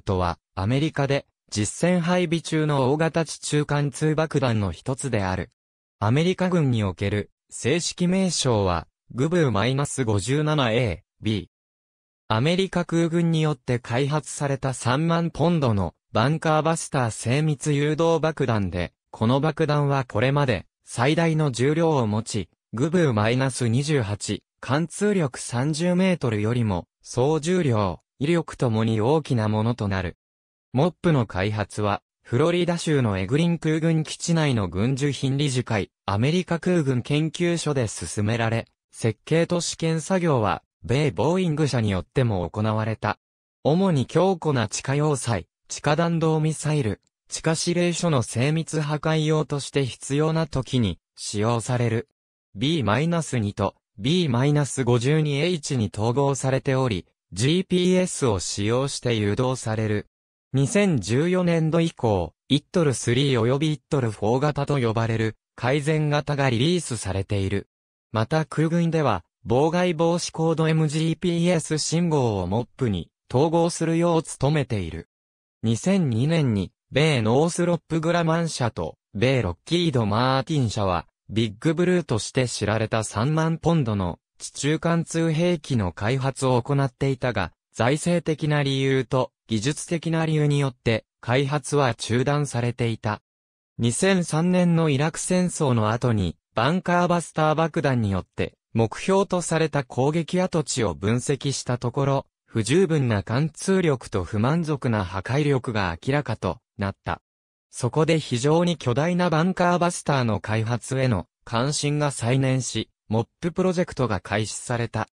とは、アメリカで、実戦配備中の大型地中貫通爆弾の一つである。アメリカ軍における、正式名称は、グブー -57A、B。アメリカ空軍によって開発された3万ポンドのバンカーバスター精密誘導爆弾で、この爆弾はこれまで最大の重量を持ち、グブー -28、貫通力30メートルよりも総重量威力ともに大きなものとなる。モップの開発は、フロリダ州のエグリン空軍基地内の軍需品理事会、アメリカ空軍研究所で進められ、設計と試験作業は、米ボーイング社によっても行われた。主に強固な地下要塞、地下弾道ミサイル、地下指令所の精密破壊用として必要な時に使用される。B-2 と B-52H に統合されており、GPS を使用して誘導される。2014年度以降、ITTL3 及び ITTL4 型と呼ばれる改善型がリリースされている。また空軍では、妨害防止コード MGPS 信号をモップに統合するよう努めている。2002年に、米ノースロップグラマン社と、米ロッキード・マーティン社は、ビッグブルーとして知られた3万ポンドの地中貫通兵器の開発を行っていたが、財政的な理由と技術的な理由によって開発は中断されていた。2003年のイラク戦争の後にバンカーバスター爆弾によって目標とされた攻撃跡地を分析したところ、不十分な貫通力と不満足な破壊力が明らかとなった。そこで非常に巨大なバンカーバスターの開発への関心が再燃し、モッププロジェクトが開始された。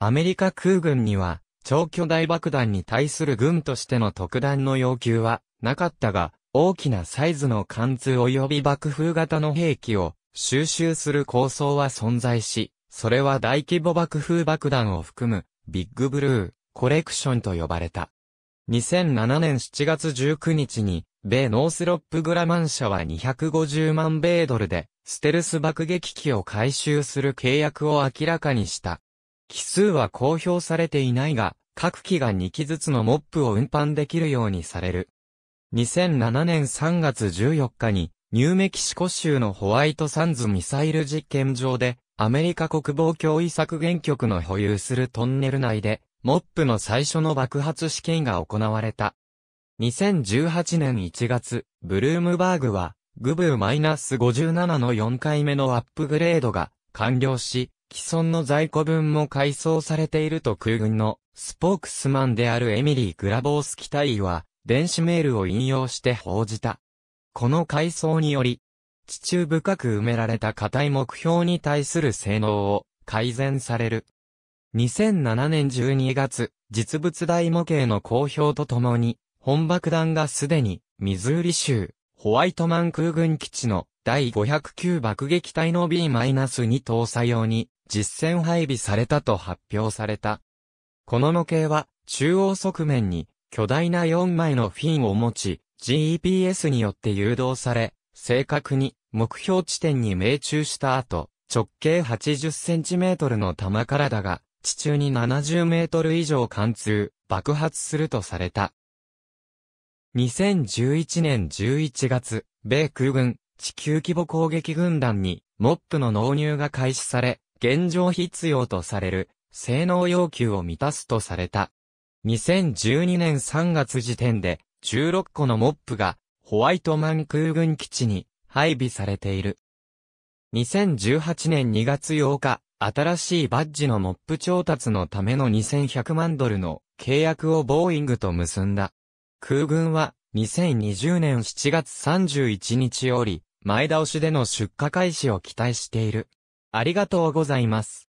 アメリカ空軍には、超巨大爆弾に対する軍としての特段の要求はなかったが、大きなサイズの貫通及び爆風型の兵器を収集する構想は存在し、それは大規模爆風爆弾を含むビッグブルーコレクションと呼ばれた。2007年7月19日に、米ノースロップグラマン社は250万米ドルでステルス爆撃機を回収する契約を明らかにした。奇数は公表されていないが、各機が2機ずつのモップを運搬できるようにされる。2007年3月14日に、ニューメキシコ州のホワイトサンズミサイル実験場で、アメリカ国防脅威削減局の保有するトンネル内で、モップの最初の爆発試験が行われた。2018年1月、ブルームバーグは、グブー -57 の4回目のアップグレードが完了し、既存の在庫分も改装されていると空軍のスポークスマンであるエミリー・グラボース機体は、電子メールを引用して報じた。この改装により、地中深く埋められた硬い目標に対する性能を改善される。2007年12月、実物大模型の公表とともに、本爆弾がすでに、ミズーリ州、ホワイトマン空軍基地の第509爆撃隊の B-2 搭載用に実戦配備されたと発表された。この模型は中央側面に巨大な4枚のフィンを持ち、GPS によって誘導され、正確に目標地点に命中した後、直径 80cm の弾からだが、地中に 70m 以上貫通、爆発するとされた。2011年11月、米空軍、地球規模攻撃軍団に、モップの納入が開始され、現状必要とされる、性能要求を満たすとされた。2012年3月時点で、16個のモップが、ホワイトマン空軍基地に、配備されている。2018年2月8日、新しいバッジのモップ調達のための2100万ドルの契約をボーイングと結んだ。空軍は2020年7月31日より前倒しでの出荷開始を期待している。ありがとうございます。